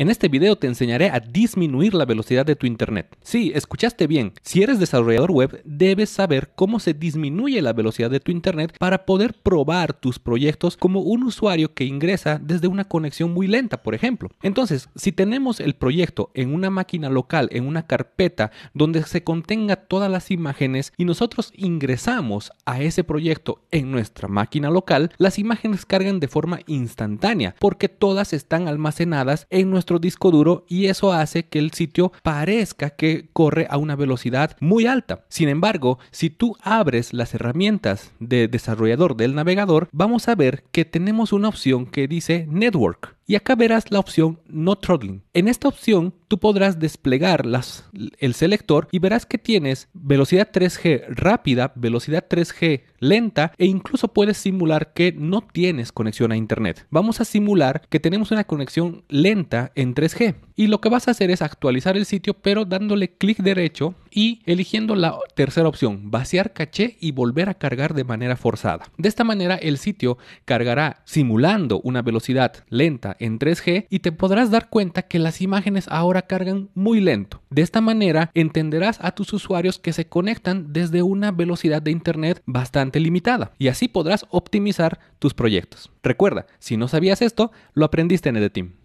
En este video te enseñaré a disminuir la velocidad de tu internet. Sí, escuchaste bien. Si eres desarrollador web, debes saber cómo se disminuye la velocidad de tu internet para poder probar tus proyectos como un usuario que ingresa desde una conexión muy lenta, por ejemplo. Entonces, si tenemos el proyecto en una máquina local, en una carpeta donde se contenga todas las imágenes y nosotros ingresamos a ese proyecto en nuestra máquina local, las imágenes cargan de forma instantánea porque todas están almacenadas en nuestro disco duro y eso hace que el sitio parezca que corre a una velocidad muy alta. Sin embargo, si tú abres las herramientas de desarrollador del navegador, vamos a ver que tenemos una opción que dice Network y acá verás la opción No Throttling. En esta opción tú podrás desplegar el selector y verás que tienes velocidad 3G rápida, velocidad 3G lenta e incluso puedes simular que no tienes conexión a Internet. Vamos a simular que tenemos una conexión lenta en 3G y lo que vas a hacer es actualizar el sitio pero dándole clic derecho y eligiendo la tercera opción, vaciar caché y volver a cargar de manera forzada. De esta manera el sitio cargará simulando una velocidad lenta en 3G y te podrás dar cuenta que las imágenes ahora cargan muy lento. De esta manera entenderás a tus usuarios que se conectan desde una velocidad de Internet bastante limitada y así podrás optimizar tus proyectos. Recuerda, si no sabías esto, lo aprendiste en EDTeam.